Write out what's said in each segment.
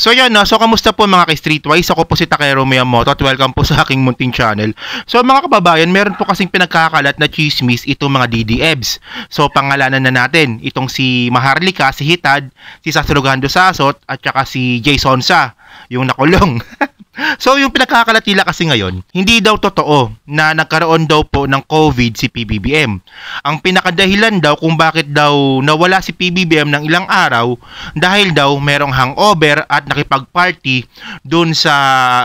So yan no, so kamusta po mga ka-streetwise? Ako po si Takero Miyamoto at welcome po sa aking munting channel. So mga kababayan, meron po kasing pinagkakalat na chismis itong mga DDEBs. So pangalanan na natin, itong si Maharlika, si Hitad, si Sasrogando Sasot at saka si Jason Sa, yung nakulong. So yung pinakakalatila kasi ngayon, hindi daw totoo na nagkaroon daw po ng COVID si PBBM. Ang pinakadahilan daw kung bakit daw nawala si PBBM ng ilang araw dahil daw merong hangover at nakipagparty doon sa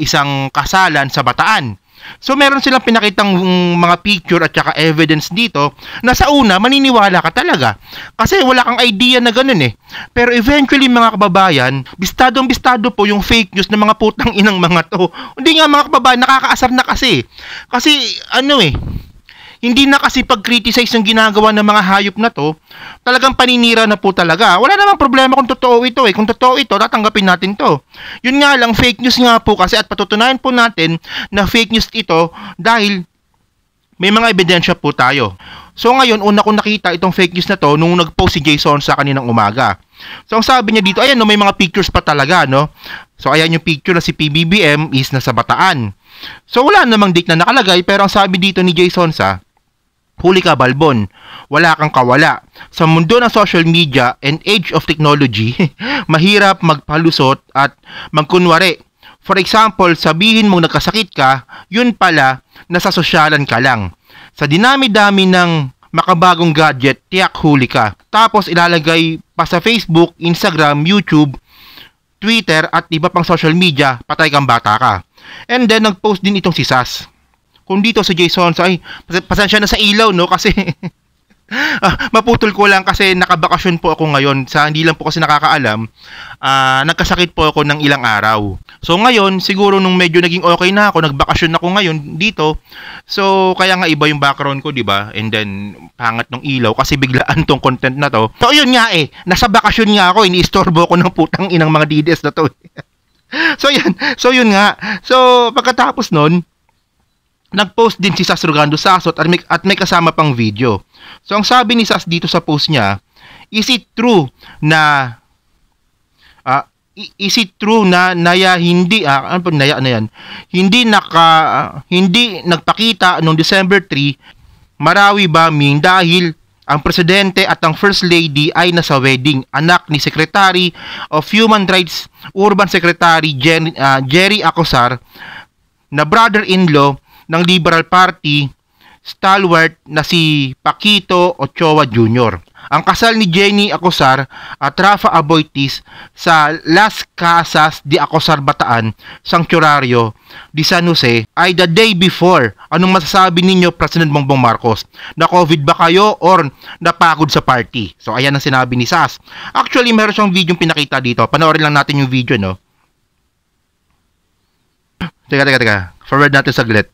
isang kasalan sa Bataan. So meron silang pinakitang mga picture at saka evidence dito na sa una maniniwala ka talaga kasi wala kang idea na ganun eh. Pero eventually mga kababayan, bistadong bistado po yung fake news ng mga putang inang mga to. Hindi nga mga kababayan, nakakaasar na kasi. Kasi ano eh, hindi na kasi pag-criticize ng ginagawa ng mga hayop na to, talagang paninira na po talaga. Wala namang problema kung totoo ito eh. Kung totoo ito, tatanggapin natin to. Yun nga lang, fake news nga po kasi at patutunayan po natin na fake news ito dahil may mga ebidensya po tayo. So ngayon, una ko nakita itong fake news na to nung nag-post si Jason sa kaninang umaga. So ang sabi niya dito, ayan no, may mga pictures pa talaga, no? So ayan yung picture na si PBBM is nasa bataan. So wala namang date na nakalagay pero ang sabi dito ni Jason sa huli ka balbon, wala kang kawala. Sa mundo ng social media and age of technology, mahirap magpalusot at magkunwari. For example, sabihin mong nagkasakit ka, yun pala, nasa sosyalan ka lang. Sa dinami-dami ng makabagong gadget, tiyak huli ka. Tapos ilalagay pa sa Facebook, Instagram, YouTube, Twitter at iba pang social media, patay kang bata ka. And then nagpost din itong si Sas kung dito sa Jason sa ay pasensya na sa ilaw no kasi ah, maputol ko lang kasi nakabakasyon po ako ngayon sa hindi lang po kasi nakakaalam ah, nagkasakit po ako ng ilang araw so ngayon siguro nung medyo naging okay na ako nagbakasyon ako ngayon dito so kaya nga iba yung background ko di ba and then pangat ng ilaw kasi biglaan tong content na to so yun nga eh nasa bakasyon nga ako iniistorbo ko ng putang inang mga DDS na to eh. so yan so yun nga so pagkatapos nun Nagpost din si Sas Rogando sa Asot at may, at may kasama pang video. So ang sabi ni Sas dito sa post niya, is it true na uh, is it true na naya hindi ah, ano pa naya na yan? Hindi naka uh, hindi nagpakita noong December 3 Marawi ba bombing dahil ang presidente at ang first lady ay nasa wedding, anak ni Secretary of Human Rights Urban Secretary Jen, uh, Jerry Acosar na brother-in-law ng Liberal Party stalwart na si Paquito Ochoa Jr. Ang kasal ni Jenny Acosar at Rafa Aboitis sa Las Casas de Acosar Bataan, Sanctuario de San Jose ay the day before. Anong masasabi ninyo, President Bongbong Marcos? Na COVID ba kayo or napagod sa party? So ayan ang sinabi ni Sas. Actually, meron siyang video pinakita dito. Panoorin lang natin yung video, no? Teka, teka, teka. Forward natin saglit.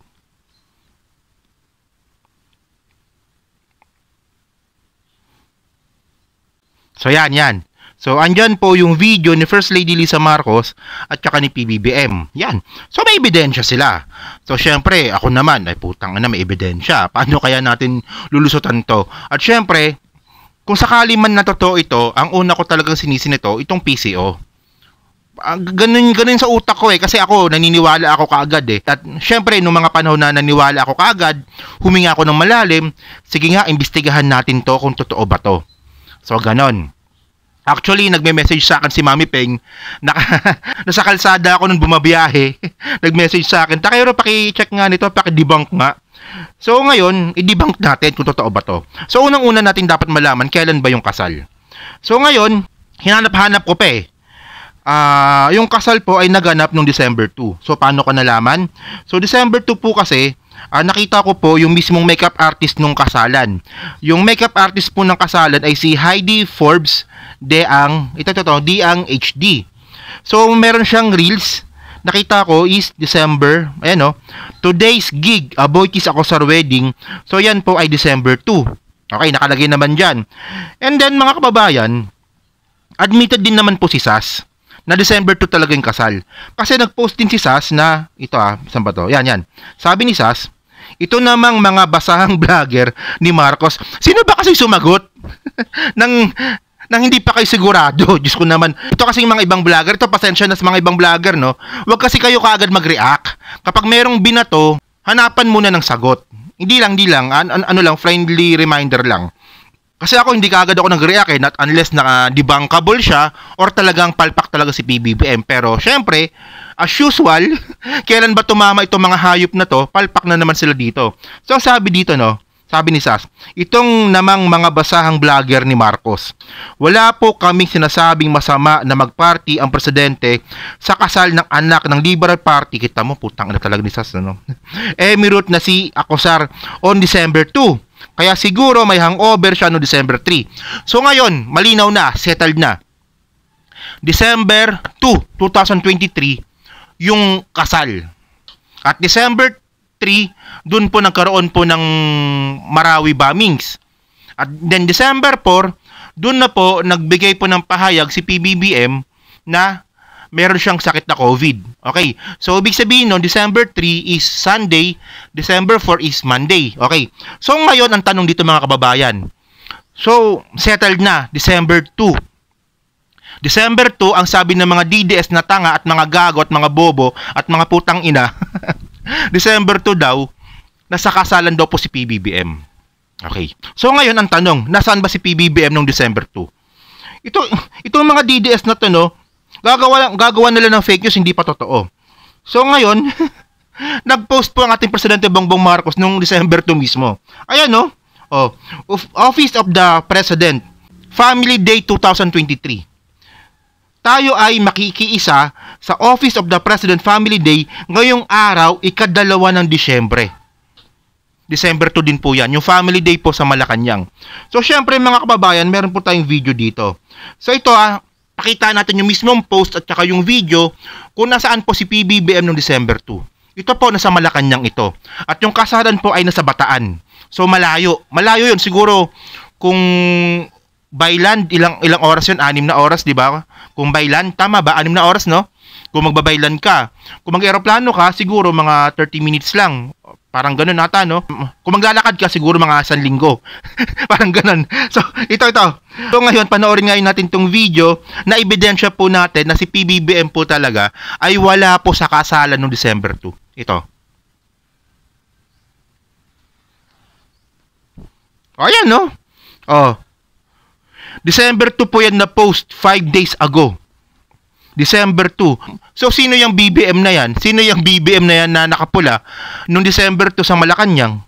So yan, yan. So andyan po yung video ni First Lady Lisa Marcos at saka ni PBBM. Yan. So may ebidensya sila. So syempre, ako naman, ay putang na may ebidensya. Paano kaya natin lulusutan to? At syempre, kung sakali man na totoo ito, ang una ko talagang sinisin ito, itong PCO ah, ganun ganun sa utak ko eh kasi ako naniniwala ako kaagad eh at syempre nung mga panahon na naniwala ako kaagad huminga ako ng malalim sige nga imbestigahan natin to kung totoo ba to So, ganon. Actually, nagme-message sa akin si Mami Peng. Na, nasa kalsada ako nung bumabiyahe. Nag-message sa akin, Takero, paki-check nga nito, paki-debunk nga. So ngayon, i-debunk natin kung totoo ba to. So unang-una natin dapat malaman kailan ba yung kasal. So ngayon, hinanap-hanap ko pa eh. Uh, yung kasal po ay naganap nung December 2. So paano ko nalaman? So December 2 po kasi, uh, nakita ko po yung mismong makeup artist nung kasalan. Yung makeup artist po ng kasalan ay si Heidi Forbes de ang ito to, to di ang HD. So meron siyang reels nakita ko is December, ayan o, oh, today's gig, uh, boy kiss ako sa wedding. So, yan po ay December 2. Okay, nakalagay naman diyan. And then, mga kababayan, admitted din naman po si Sas na December 2 talaga yung kasal. Kasi nag-post din si Sas na, ito ah, saan ba to? Yan, yan. Sabi ni Sas, ito namang mga basahang vlogger ni Marcos. Sino ba kasi sumagot nang, nang hindi pa kayo sigurado. Diyos ko naman. Ito kasi yung mga ibang vlogger, ito pasensya na sa mga ibang vlogger, no? Huwag kasi kayo kaagad mag-react. Kapag merong binato, hanapan muna ng sagot. Hindi lang, hindi lang. An- an- ano lang, friendly reminder lang. Kasi ako hindi kaagad ako nag-react eh, not unless na debunkable siya or talagang palpak talaga si PBBM. Pero syempre, as usual, kailan ba tumama itong mga hayop na to? Palpak na naman sila dito. So sabi dito no, sabi ni Sas, itong namang mga basahang vlogger ni Marcos. Wala po kaming sinasabing masama na magparty ang presidente sa kasal ng anak ng Liberal Party. Kita mo, putang na talaga ni Sas. Ano? Emirate na si Akosar on December 2 kaya siguro may hangover siya no December 3. So ngayon, malinaw na, settled na. December 2, 2023, yung kasal. At December 3, dun po nagkaroon po ng Marawi bombings. At then December 4, dun na po nagbigay po ng pahayag si PBBM na meron siyang sakit na COVID. Okay. So, ibig sabihin nun, December 3 is Sunday, December 4 is Monday. Okay. So, ngayon, ang tanong dito mga kababayan. So, settled na, December 2. December 2, ang sabi ng mga DDS na tanga at mga gago at mga bobo at mga putang ina, December 2 daw, nasa kasalan daw po si PBBM. Okay. So ngayon ang tanong, nasaan ba si PBBM nung December 2? Ito, itong mga DDS na to, no, Gagawa, gagawa nila ng fake news, hindi pa totoo. So ngayon, nag-post po ang ating Presidente Bongbong Marcos noong December 2 mismo. Ayan no, oh, of Office of the President, Family Day 2023 tayo ay makikiisa sa Office of the President Family Day ngayong araw, ikadalawa ng Disyembre. December 2 din po yan, yung Family Day po sa Malacanang. So, syempre mga kababayan, meron po tayong video dito. So, ito ah, pakita natin yung mismong post at saka yung video kung nasaan po si PBBM noong December 2. Ito po nasa Malacanang ito. At yung kasaran po ay nasa Bataan. So malayo. Malayo yun siguro kung by land ilang ilang oras yun? Anim na oras, di ba? Kung by land tama ba? Anim na oras, no? Kung magbabaylan ka. Kung mag-eroplano ka, siguro mga 30 minutes lang. Parang ganun nata, no? Kung maglalakad ka, siguro mga isang linggo. Parang ganun. So, ito, ito. So, ngayon, panoorin ngayon natin tong video na ebidensya po natin na si PBBM po talaga ay wala po sa kasalan noong December 2. Ito. Ayan, no? Oh. December 2 po yan na post 5 days ago. December 2. So sino yung BBM na yan? Sino yung BBM na yan na nakapula nung December 2 sa Malacanang?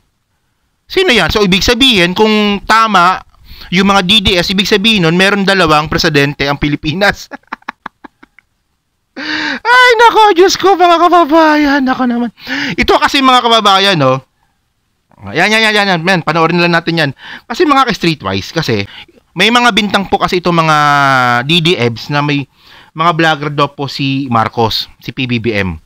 Sino yan? So ibig sabihin kung tama yung mga DDS, ibig sabihin nun meron dalawang presidente ang Pilipinas. Ay nako, Diyos ko mga kababayan, nako naman. Ito kasi mga kababayan, no? Oh. Yan, yan, yan, yan, yan, man, panoorin lang natin yan. Kasi mga ka-streetwise, kasi may mga bintang po kasi itong mga DDFs na may mga vlogger daw po si Marcos, si PBBM.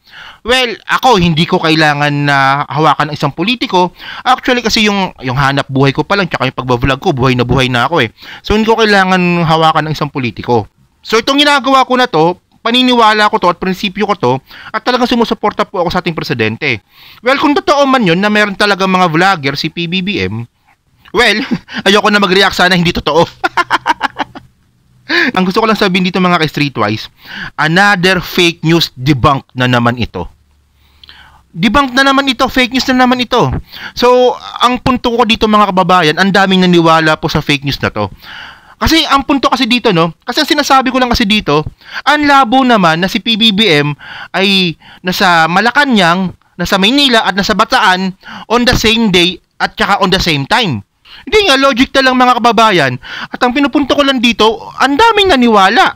Well, ako hindi ko kailangan na hawakan ng isang politiko. Actually kasi yung yung hanap buhay ko pa lang tsaka yung pagba-vlog ko, buhay na buhay na ako eh. So hindi ko kailangan hawakan ng isang politiko. So itong ginagawa ko na to, paniniwala ko to at prinsipyo ko to at talagang sumusuporta po ako sa ating presidente. Well, kung totoo man yun na meron talaga mga vlogger si PBBM, well, ayoko na mag-react sana hindi totoo. Ang gusto ko lang sabihin dito mga ka-streetwise, another fake news debunk na naman ito. Debunk na naman ito, fake news na naman ito. So, ang punto ko dito mga kababayan, ang daming naniwala po sa fake news na to. Kasi ang punto kasi dito no, kasi ang sinasabi ko lang kasi dito, ang labo naman na si PBBM ay nasa Malacanang, nasa Maynila at nasa Bataan on the same day at saka on the same time. Hindi nga, logic na lang mga kababayan. At ang pinupunto ko lang dito, ang daming naniwala.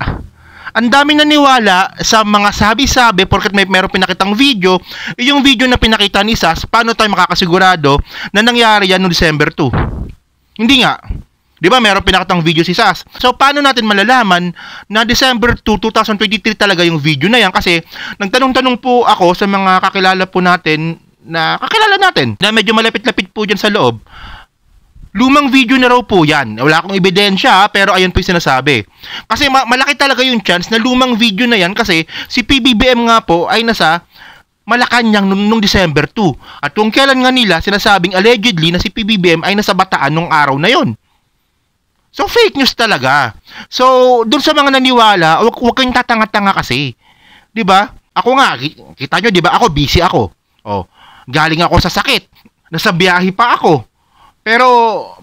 Ang daming naniwala sa mga sabi-sabi porket may merong pinakitang video, yung video na pinakita ni Sas, paano tayo makakasigurado na nangyari yan no December 2? Hindi nga. 'Di ba merong pinakitang video si Sas? So paano natin malalaman na December 2, 2023 talaga yung video na yan kasi nagtanong-tanong po ako sa mga kakilala po natin na kakilala natin na medyo malapit-lapit po dyan sa loob Lumang video na raw po yan. Wala akong ebidensya pero ayun po yung sinasabi. Kasi ma- malaki talaga yung chance na lumang video na yan kasi si PBBM nga po ay nasa Malacanang nung, nung December 2. At kung kailan nga nila sinasabing allegedly na si PBBM ay nasa bataan nung araw na yon. So fake news talaga. So doon sa mga naniwala, wag wag kayong tatanga-tanga kasi. 'Di ba? Ako nga, kita nyo, 'di ba? Ako busy ako. Oh, galing ako sa sakit. Nasa biyahe pa ako. Pero,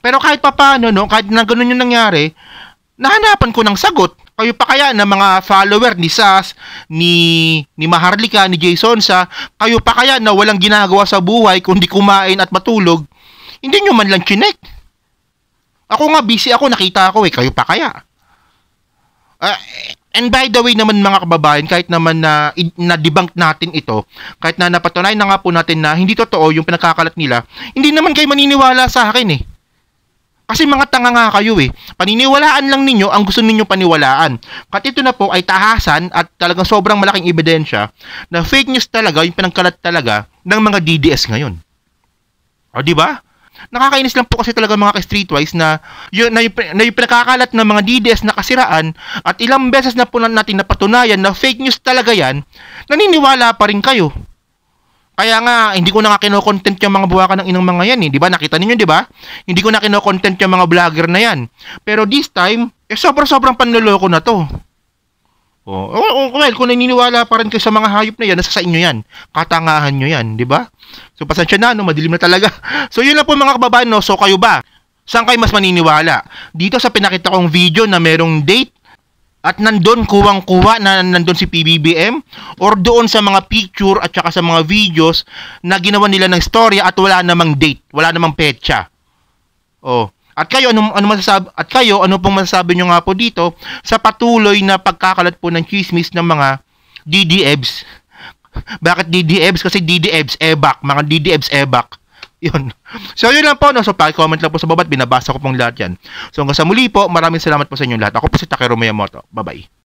pero kahit papaano, no, kahit na ganoon yung nangyari, nahanapan ko ng sagot. Kayo pa kaya ng mga follower ni Sas, ni, ni Maharlika, ni Jason sa, kayo pa kaya na walang ginagawa sa buhay kundi kumain at matulog, hindi nyo man lang chinek. Ako nga, busy ako, nakita ako eh, kayo pa kaya. Uh, And by the way naman mga kababayan, kahit naman na na-debunk natin ito, kahit na napatunayan na nga po natin na hindi totoo yung pinagkakalat nila, hindi naman kayo maniniwala sa akin eh. Kasi mga tanga nga kayo eh. Paniniwalaan lang ninyo ang gusto ninyong paniwalaan. Kat ito na po ay tahasan at talagang sobrang malaking ebidensya na fake news talaga, yung pinangkalat talaga ng mga DDS ngayon. O di ba? Nakakainis lang po kasi talaga mga ka-streetwise na yun, na, yung, na yung pinakakalat ng mga DDS na kasiraan at ilang beses na po natin napatunayan na fake news talaga yan, naniniwala pa rin kayo. Kaya nga, hindi ko na nga kinokontent yung mga buwakan ng inang mga yan eh. Di ba? Nakita ninyo, di ba? Hindi ko na kinokontent yung mga vlogger na yan. Pero this time, eh, sobrang-sobrang panloloko na to. Oh. oh, oh, well, kung naniniwala pa rin kayo sa mga hayop na yan, nasa sa inyo yan. Katangahan nyo yan, di ba? So, pasensya na, no? madilim na talaga. So, yun lang po mga kababayan, no? So, kayo ba? Saan kayo mas maniniwala? Dito sa pinakita kong video na merong date at nandun kuwang-kuwa na nandun si PBBM or doon sa mga picture at saka sa mga videos na ginawa nila ng storya at wala namang date, wala namang petsa. Oh. At kayo, ano, ano masasab at kayo, ano pong masasabi nyo nga po dito sa patuloy na pagkakalat po ng chismis ng mga DDEBs. Bakit DDEBs? Kasi DDEBs, EBAC. Mga DDEBs, EBAC. Yun. So, yun lang po. No? So, pa-comment lang po sa baba at binabasa ko pong lahat yan. So, hanggang sa muli po, maraming salamat po sa inyong lahat. Ako po si Takeru Miyamoto. Bye-bye.